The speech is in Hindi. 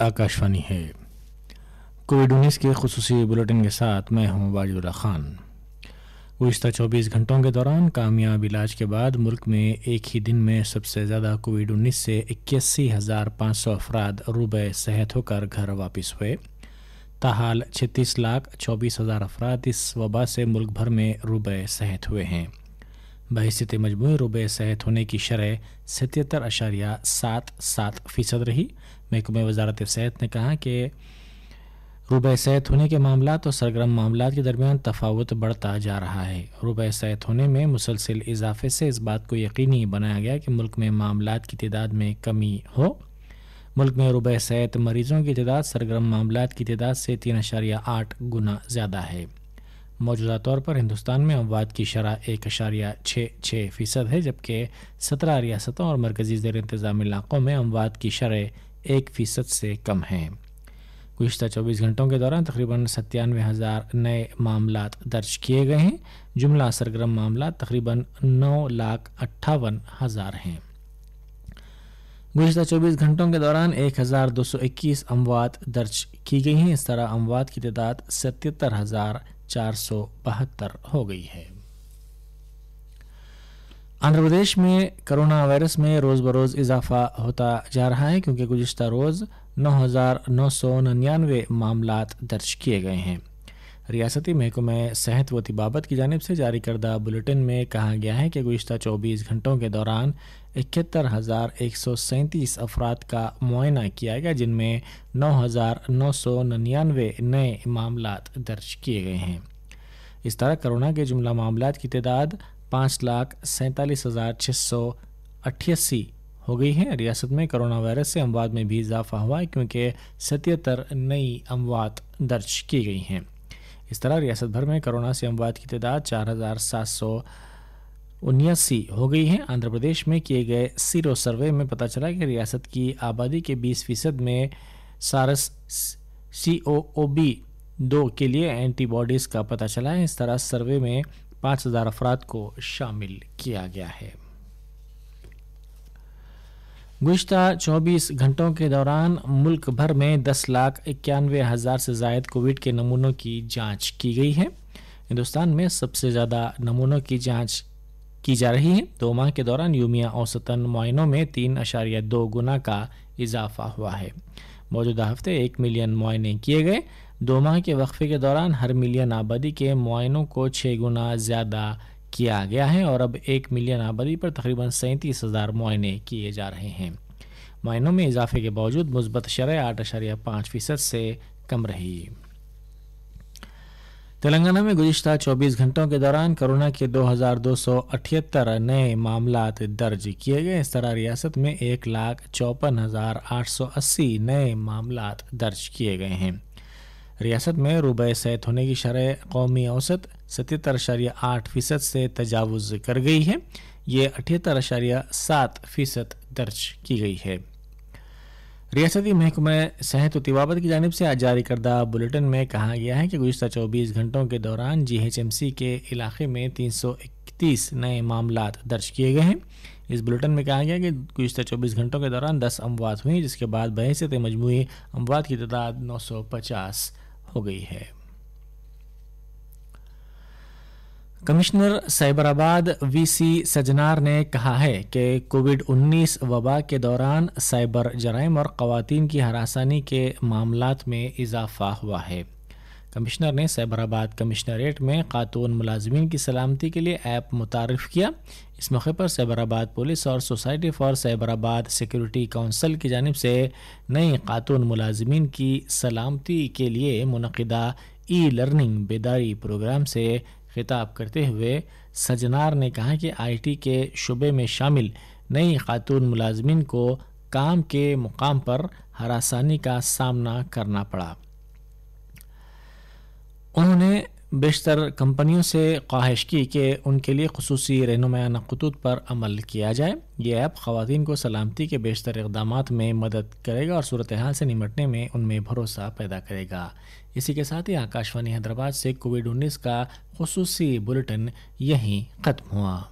आकाशवाणी है कोविड उन्नीस के खसूसी बुलेटिन के साथ मैं हूं वाजिदुल्ला खान गुज्त 24 घंटों के दौरान कामयाब इलाज के बाद मुल्क में एक ही दिन में सबसे ज़्यादा कोविड उन्नीस से इक्यासी हज़ार पाँच सौ अफराद रुबे सेहत होकर घर वापस हुए ताहाल छत्तीस लाख चौबीस हज़ार अफराद इस वबा से मुल्क भर में रुबे सेहत हुए हैं बहसीत मजमू रुबे सेहत होने की शरह सतहत्तर अशारिया सात सात फ़ीसद रही महकमे वजारत सेहत ने कहा कि रुबे सेहत होने के मामला और सरगर्म मामला के दरमियान तफावत बढ़ता जा रहा है रुबे सेहत होने में मुसलसिल इजाफे से इस बात को यकीनी बनाया गया कि मुल्क में मामला की तदाद में कमी हो मुल्क में रुबे सेहत मरीजों की तदाद सरगर्म मामला की तदाद से तीन अशारिया आठ गुना ज़्यादा है मौजूदा तौर पर हिंदुस्तान में अमवाद की शरह एक अशारिया छः छः फ़ीसद है जबकि सत्रह रियासतों और मरकज़ी ज़ेर इंतज़ाम इलाक़ों में अमवाद की शरह एक फ़ीसद से कम हैं गुज्तर 24 घंटों के दौरान तकरीबन सत्तानवे हज़ार नए मामला दर्ज किए गए हैं जुमला सरगर्म मामला तकरीबन नौ लाख अट्ठावन हज़ार हैं गुज्त 24 घंटों के दौरान 1221 अमवात दर्ज की गई हैं इस तरह अमवात की तादाद सतहत्तर हज़ार चार सौ बहत्तर हो गई है आंध्र प्रदेश में कोरोना वायरस में रोज़ बरोज़ इजाफा होता जा रहा है क्योंकि गुजशत रोज़ नौ हज़ार नौ सौ निन्यानवे मामला दर्ज किए गए हैं रियासती महकमे सेहत व तिबाबत की जानब से जारी करदा बुलेटिन में कहा गया है कि गुजत चौबीस घंटों के दौरान इकहत्तर हज़ार एक सौ सैंतीस अफराद का मुआयना किया गया जिनमें नौ हज़ार नौ सौ निन्यानवे नए मामला दर्ज किए गए हैं इस तरह कोरोना के जुमला मामला की तदाद पाँच लाख सैंतालीस हज़ार छः सौ अट्ठासी हो गई है रियासत में कोरोना वायरस से अमवात में भी इजाफा हुआ है क्योंकि सतहत्तर नई अमवात दर्ज की गई हैं इस तरह रियासत भर में कोरोना से अमवात की तादाद चार हज़ार सात सौ उन्यासी हो गई है आंध्र प्रदेश में किए गए सीरो सर्वे में पता चला कि रियासत की आबादी के 20 फीसद में सारस सी ओ ओ बी दो के लिए एंटीबॉडीज़ का पता चला है इस तरह सर्वे में पाँच हज़ार अफराद को शामिल किया गया है गुज्त 24 घंटों के दौरान मुल्क भर में दस लाख इक्यानवे हज़ार से जायद कोविड के नमूनों की जांच की गई है हिंदुस्तान में सबसे ज़्यादा नमूनों की जांच की जा रही है दो माह के दौरान यूमिया औसतन मुआइनों में तीन अशारिया दो गुना का इजाफा हुआ है मौजूदा हफ्ते एक मिलियन मुआयने किए गए दो माह के वक्फे के दौरान हर मिलियन आबादी के मुआनों को छः गुना ज़्यादा किया गया है और अब एक मिलियन आबादी पर तकरीबन सैंतीस हज़ार मुआने किए जा रहे हैं मुआनों में इजाफे के बावजूद मुस्बत शरह आठ अशारिया पाँच फ़ीसद से कम रही तेलंगाना में गुजशत 24 घंटों के दौरान कोरोना के दो नए मामला दर्ज किए गए इस तरह रियासत में एक लाख चौपन हज़ार आठ सौ अस्सी नए मामला दर्ज किए गए हैं रियासत में रुबे सेहत होने की शरह कौमी औसत सतहत्तर अशारिया आठ फ़ीसद से तजावज़ कर गई है ये अठहत्तर अशारिया सात फ़ीसद दर्ज की गई है रियासती महकमे सेहत तिबावत की जानब से आज जारी करदा बुलेटिन में कहा गया है कि गुजशत चौबीस घंटों के दौरान जी एच एम सी के इलाके में तीन सौ इकतीस नए मामला दर्ज किए गए हैं इस बुलेटिन में कहा गया कि गुजशत चौबीस घंटों के दौरान दस अमवात हुई जिसके बाद बहसत मजमू अमवात की तादाद नौ सौ पचास हो गई है कमिश्नर साइबराबाद वीसी सजनार ने कहा है कि कोविड 19 वबा के दौरान साइबर जराइम और खुवान की हरासानी के मामला में इजाफा हुआ है कमिश्नर ने सैबराबाद कमिश्नरेट में खातून मुलाजमीन की सलामती के लिए ऐप मुतारफ़ किया इस मौके पर सैबराबाद पुलिस और society for Cyberabad security council की जानब से नई खातून मुलाजमीन की सलामती के लिए मनदा ई लर्निंग बेदारी प्रोग्राम से खिताब करते हुए सजनार ने कहा कि आई टी के शुबे में शामिल नई खातून मुलाजमीन को काम के मुकाम पर हरासानी का सामना करना पड़ा उन्होंने बेशतर कंपनियों से ख्वाहिश की कि उनके लिए खसूस रहनुमाना खतूत पर अमल किया जाए ये ऐप खातन को सलामती के बेशतर इकदाम में मदद करेगा और सूरत हाल से निमटने में उनमें भरोसा पैदा करेगा इसी के साथ ही आकाशवाणी हैदराबाद से कोविड उन्नीस का खसूस बुलेटिन यहीं ख़त्म हुआ